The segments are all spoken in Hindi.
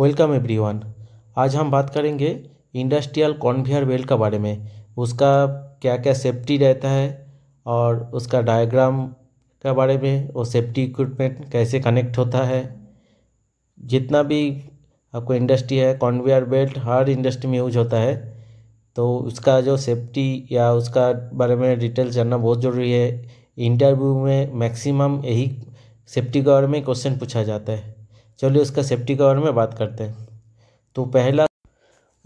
वेलकम एवरीवन आज हम बात करेंगे इंडस्ट्रियल कॉन्वेयर बेल्ट के बारे में उसका क्या क्या सेफ्टी रहता है और उसका डायग्राम के बारे में और सेफ्टी इक्विपमेंट कैसे कनेक्ट होता है जितना भी आपको इंडस्ट्री है कॉन्वेयर बेल्ट हर इंडस्ट्री में यूज होता है तो उसका जो सेफ्टी या उसका बारे में डिटेल जानना बहुत ज़रूरी है इंटरव्यू में मैक्सिमम यही सेफ्टी के बारे में क्वेश्चन पूछा जाता है चलिए उसका सेफ्टी कवर में बात करते हैं तो पहला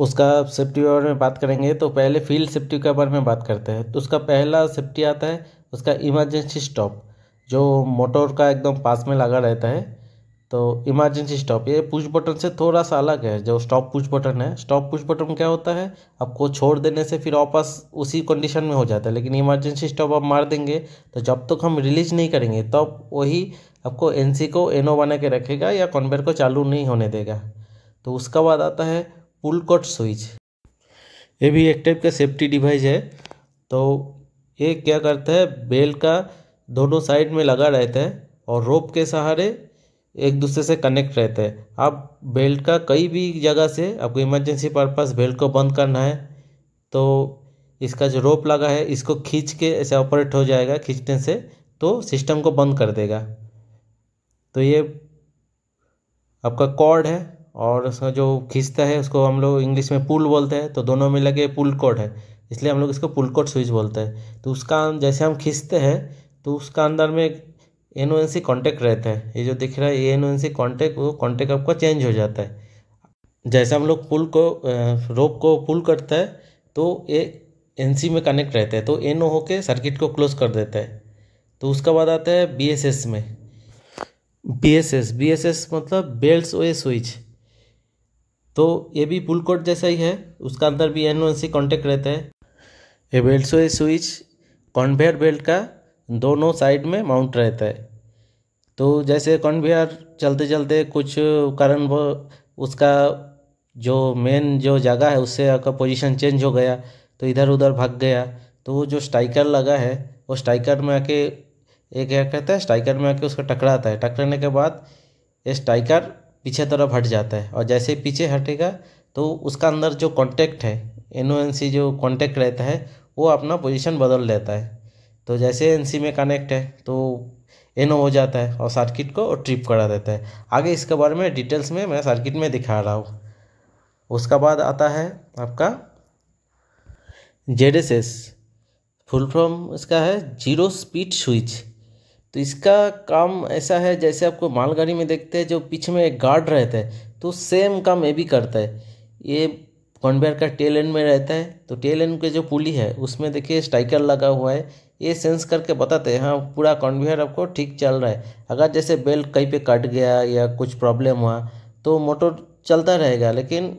उसका सेफ्टी कवर में बात करेंगे तो पहले फील्ड सेफ्टी कवर में बात करते हैं तो उसका पहला सेफ्टी आता है उसका इमरजेंसी स्टॉप जो मोटर का एकदम पास में लगा रहता है तो इमरजेंसी स्टॉप ये पुश बटन से थोड़ा सा अलग है जो स्टॉप पुश बटन है स्टॉप पुश बटन क्या होता है आपको छोड़ देने से फिर वापस उसी कंडीशन में हो जाता है लेकिन इमरजेंसी स्टॉप आप मार देंगे तो जब तक तो हम रिलीज नहीं करेंगे तब तो वही आपको एन को एनओ बना के रखेगा या कॉन्वेयर को चालू नहीं होने देगा तो उसका बाद आता है पुल कट स्विच ये भी एक टाइप का सेफ्टी डिवाइस है तो ये क्या करता है बेल का दोनों साइड में लगा रहता है और रोप के सहारे एक दूसरे से कनेक्ट रहता है आप बेल्ट का कई भी जगह से आपको इमरजेंसी पर्पज बेल्ट को बंद करना है तो इसका जो रोप लगा है इसको खींच के ऐसे ऑपरेट हो जाएगा खींचने से तो सिस्टम को बंद कर देगा तो ये आपका कॉर्ड है और उसका जो खींचता है उसको हम लोग इंग्लिश में पुल बोलते हैं तो दोनों में लगे पुल कॉर्ड है इसलिए हम लोग इसको पुल कॉर्ड स्विच बोलते हैं तो उसका जैसे हम खींचते हैं तो उसका अंदर में N O N C contact रहता है ये जो दिख रहा है N O N C contact वो कॉन्टैक्ट आपका चेंज हो जाता है जैसे हम लोग पुल को रोप को पुल करता है तो ये एन सी में कनेक्ट रहता है तो एन ओ होके सर्किट को क्लोज कर देता है तो उसका बाद आता है बी एस एस में B S S B S S मतलब बेल्ट ओए स्विच तो ये भी पुल कोड जैसा ही है उसका अंदर भी एन ओ सी कॉन्टेक्ट रहता है ये बेल्ट ओए स्विच कॉन्वेयर बेल्ट का दोनों साइड में माउंट रहता है तो जैसे कॉन्वेयर चलते चलते कुछ कारण वो उसका जो मेन जो जगह है उससे आपका पोजीशन चेंज हो गया तो इधर उधर भाग गया तो वो जो स्ट्राइकर लगा है वो स्ट्राइकर में आके एक क्या करता है स्ट्राइकर में आके उसको टकराता है टकराने के बाद स्ट्राइकर पीछे तरफ हट जाता है और जैसे पीछे हटेगा तो उसका अंदर जो कॉन्टैक्ट है एन जो कॉन्टैक्ट रहता है वो अपना पोजिशन बदल लेता है तो जैसे एन में कनेक्ट है तो एनो हो जाता है और सर्किट को ट्रिप करा देता है आगे इसके बारे में डिटेल्स में मैं सर्किट में दिखा रहा हूँ उसका बाद आता है आपका Z S S full form इसका है जीरो स्पीड स्विच तो इसका काम ऐसा है जैसे आपको मालगाड़ी में देखते हैं जो पीछे में एक गार्ड रहता है तो सेम काम ये भी करता है ये कॉन्वेयर का टेल एंड में रहता है तो टेल एंड के जो पुली है उसमें देखिए स्ट्राइकर लगा हुआ है ये सेंस करके बताते हैं हाँ पूरा कॉन्वेयर आपको ठीक चल रहा है अगर जैसे बेल्ट कहीं पे कट गया या कुछ प्रॉब्लम हुआ तो मोटर चलता रहेगा लेकिन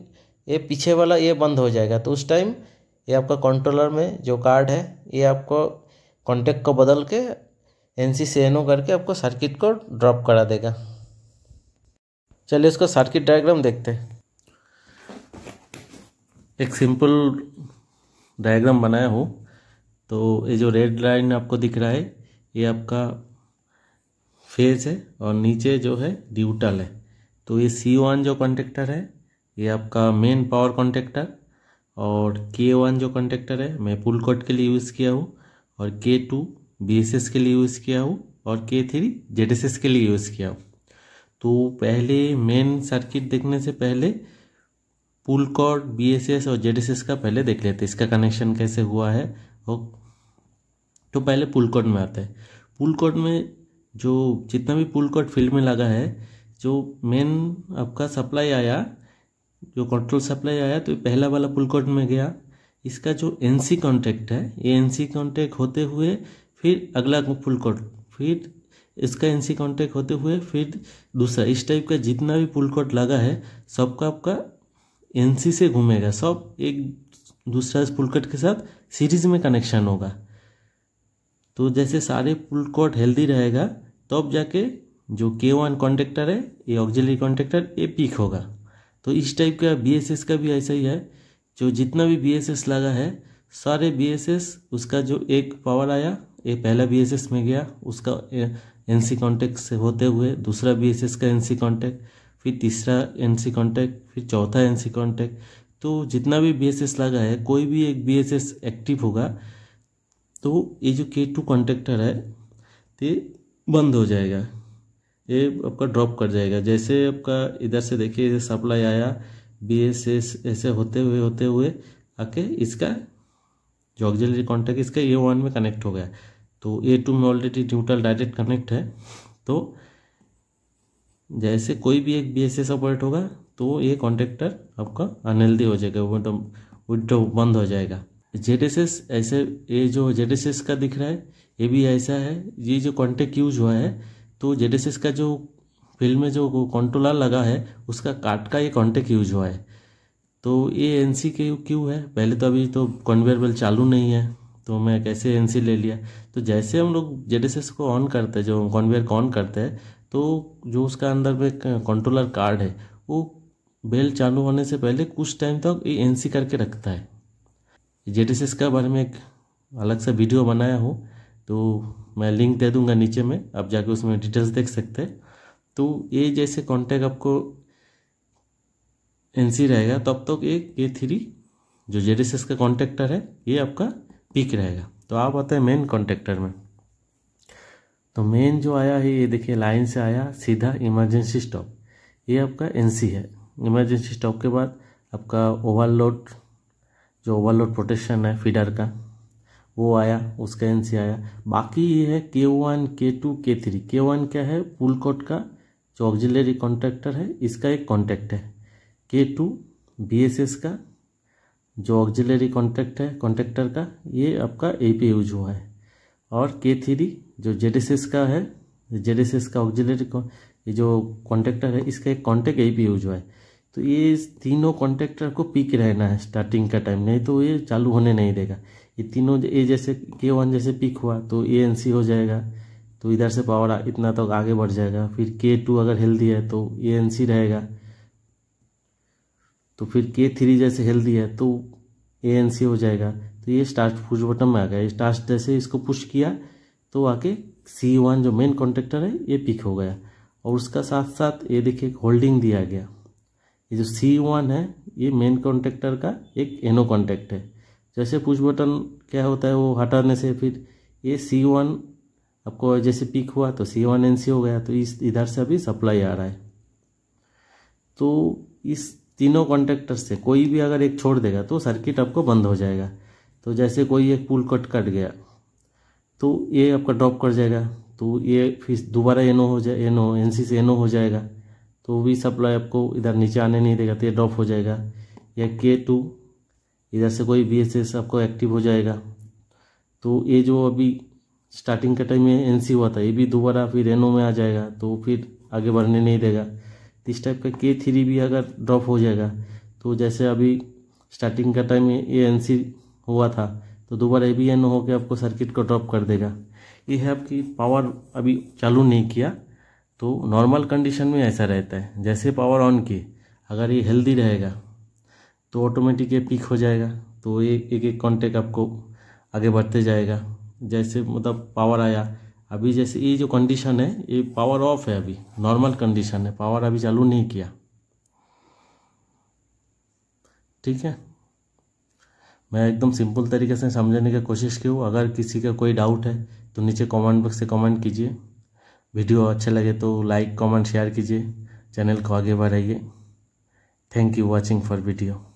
ये पीछे वाला ये बंद हो जाएगा तो उस टाइम ये आपका कंट्रोलर में जो कार्ड है ये आपको कॉन्टेक्ट को बदल के N C C N O करके आपको सर्किट को ड्रॉप करा देगा चलिए इसको सर्किट डायग्राम देखते हैं एक सिंपल डायग्राम बनाया हो तो ये जो रेड लाइन आपको दिख रहा है ये आपका फेज है और नीचे जो है ड्यूटल है तो ये सी वन जो कॉन्टेक्टर है ये आपका मेन पावर कॉन्टेक्टर और के वन जो कॉन्टेक्टर है मैं पुल कोट के लिए यूज़ किया हूँ और के टू बी के लिए यूज़ किया हो और के थ्री जेड के लिए यूज़ किया हो तो पहले मेन सर्किट देखने से पहले पुल कॉर्ड बी और जेड का पहले देख लेते इसका कनेक्शन कैसे हुआ है और तो पहले पुल कॉर्ड में आता है पुल कॉर्ड में जो जितना भी पुल कॉर्ड फील्ड में लगा है जो मेन आपका सप्लाई आया जो कंट्रोल सप्लाई आया तो पहला वाला पुल कॉर्ड में गया इसका जो एनसी कॉन्टैक्ट है ये एनसी कॉन्टैक्ट होते हुए फिर अगला फुल कोट फिर इसका एनसी कांटेक्ट होते हुए फिर दूसरा इस टाइप का जितना भी पुल कोट लगा है सबका आपका एनसी से घूमेगा सब एक दूसरा पुल कोट के साथ सीरीज में कनेक्शन होगा तो जैसे सारे पुल कोट हेल्दी रहेगा तब तो जाके जो के वन कॉन्टेक्टर है ये ऑक्जिलरी कॉन्टेक्टर ये पीक होगा तो इस टाइप का बी का भी ऐसा ही है जो जितना भी बी लगा है सारे बी उसका जो एक पावर आया ये पहला बी में गया उसका एन सी कॉन्टैक्ट से होते हुए दूसरा बी का एन सी कॉन्टैक्ट फिर तीसरा एन सी कॉन्टैक्ट फिर चौथा एन सी कॉन्टैक्ट तो जितना भी बी एस एस लगा है कोई भी एक बी एस एस एक्टिव होगा तो ये जो के टू कॉन्टेक्टर है ये बंद हो जाएगा ये आपका ड्रॉप कर जाएगा जैसे आपका इधर से देखिए सप्लाई आया बी एस एस ऐसे होते हुए होते हुए आके इसका जो ऑक्जिलरी कॉन्टैक्ट इसका ए वन में कनेक्ट हो गया तो ए टू में ऑलरेडी न्यूट्रल डायरेक्ट कनेक्ट है तो जैसे कोई भी एक बी एस एस ऑपरेट होगा तो ये कॉन्टेक्टर आपका अनहेल्दी हो जाएगा वो तो विड्रो बंद हो जाएगा जेड एस एस ऐसे ये जो जेड एस एस का दिख रहा है ये भी ऐसा है ये जो कॉन्टेक्ट यूज हुआ है तो जेड एस एस का जो फिल्म में जो कंट्रोलर लगा है उसका काट का ये कॉन्टेक्ट यूज हुआ है तो ये एन सी क्यों है पहले तो अभी तो कन्वेयर बेल्ट चालू नहीं है तो मैं कैसे एन सी ले लिया तो जैसे हम लोग जेड एस एस को ऑन करते हैं जो कन्वेयर को ऑन करते हैं तो जो उसका अंदर में कंट्रोलर कार्ड है वो बेल चालू होने से पहले कुछ टाइम तक ये एन सी करके रखता है जेड एस एस का बारे में एक अलग सा वीडियो बनाया हो तो मैं लिंक दे दूंगा नीचे में आप जाके उसमें डिटेल्स देख सकते हैं तो ये जैसे कॉन्टैक्ट आपको एन सी रहेगा तब तक एक के थ्री जो जेड एस एस का कॉन्टेक्टर है ये आपका पीक रहेगा तो आप आते हैं मेन कॉन्टेक्टर में तो मेन जो आया है ये देखिए लाइन से आया सीधा इमरजेंसी स्टॉप ये आपका एन सी है इमरजेंसी स्टॉप के बाद आपका ओवरलोड जो ओवरलोड प्रोटेक्शन है फीडर का वो आया उसका एन सी आया बाकी ये है के वन के टू के थ्री के वन क्या है पुल कोट का जो ऑक्जिलरी कॉन्ट्रैक्टर है इसका एक कॉन्टैक्ट है के टू बी एस एस का जो ऑक्जिलरी कॉन्ट्रैक्ट है कॉन्ट्रैक्टर का ये आपका ए पी यूज हुआ है और के थ्री जो जेड एस एस का है जेड एस एस का ऑक्जिलरी ये जो कॉन्ट्रैक्टर है इसका एक कॉन्टैक्ट ए पी यूज हुआ है तो ये तीनों कॉन्ट्रैक्टर को पिक रहना है स्टार्टिंग का टाइम नहीं तो ये चालू होने नहीं देगा ये तीनों ए जैसे के वन जैसे पिक हुआ तो ए एन सी हो जाएगा तो इधर से पावर इतना तक तो आगे बढ़ जाएगा फिर के टू अगर हेल्दी है तो ए एन सी रहेगा तो फिर के थ्री जैसे हेल्दी है तो ए एन सी हो जाएगा तो ये स्टार्ट पुश बटन में आ गया स्टार्ट जैसे इसको पुश किया तो आके सी वन जो मेन कॉन्ट्रेक्टर है ये पिक हो गया और उसका साथ साथ ये देखिए होल्डिंग दिया गया ये जो सी वन है ये मेन कॉन्ट्रेक्टर का एक एनो कॉन्ट्रैक्ट है जैसे पुश बटन क्या होता है वो हटाने से फिर ये सी वन आपको जैसे पिक हुआ तो सी वन एन सी हो गया तो इस इधर से अभी सप्लाई आ रहा है तो इस तीनों कॉन्टेक्टर से कोई भी अगर एक छोड़ देगा तो सर्किट आपको बंद हो जाएगा तो जैसे कोई एक पुल कट कट गया तो ये आपका ड्रॉप कर जाएगा तो ये फिर दोबारा एनो हो जाए एनो एन सी से एनो हो जाएगा तो भी सप्लाई आपको इधर नीचे आने नहीं देगा तो ये ड्रॉप हो जाएगा या के टू इधर से कोई बी एस एस आपको एक्टिव हो जाएगा तो ये जो अभी स्टार्टिंग के टाइम में एन सी हुआ था ये भी दोबारा फिर एनो में आ जाएगा तो फिर आगे बढ़ने नहीं देगा तो इस टाइप का के थ्री भी अगर ड्रॉप हो जाएगा तो जैसे अभी स्टार्टिंग का टाइम ए एन सी हुआ था तो दोबारा ए बी एन होकर आपको सर्किट को ड्रॉप कर देगा ये है आपकी पावर अभी चालू नहीं किया तो नॉर्मल कंडीशन में ऐसा रहता है जैसे पावर ऑन किए अगर ये हेल्दी रहेगा तो ऑटोमेटिक ये पिक हो जाएगा तो ये एक एक कॉन्टेक्ट आपको आगे बढ़ते जाएगा जैसे मतलब पावर आया अभी जैसे ये जो कंडीशन है ये पावर ऑफ है अभी नॉर्मल कंडीशन है पावर अभी चालू नहीं किया ठीक है मैं एकदम सिंपल तरीके से समझाने की कोशिश की हूँ अगर किसी का कोई डाउट है तो नीचे कमेंट बॉक्स से कमेंट कीजिए वीडियो अच्छा लगे तो लाइक कमेंट शेयर कीजिए चैनल को आगे बढ़ाइए thank you watching for video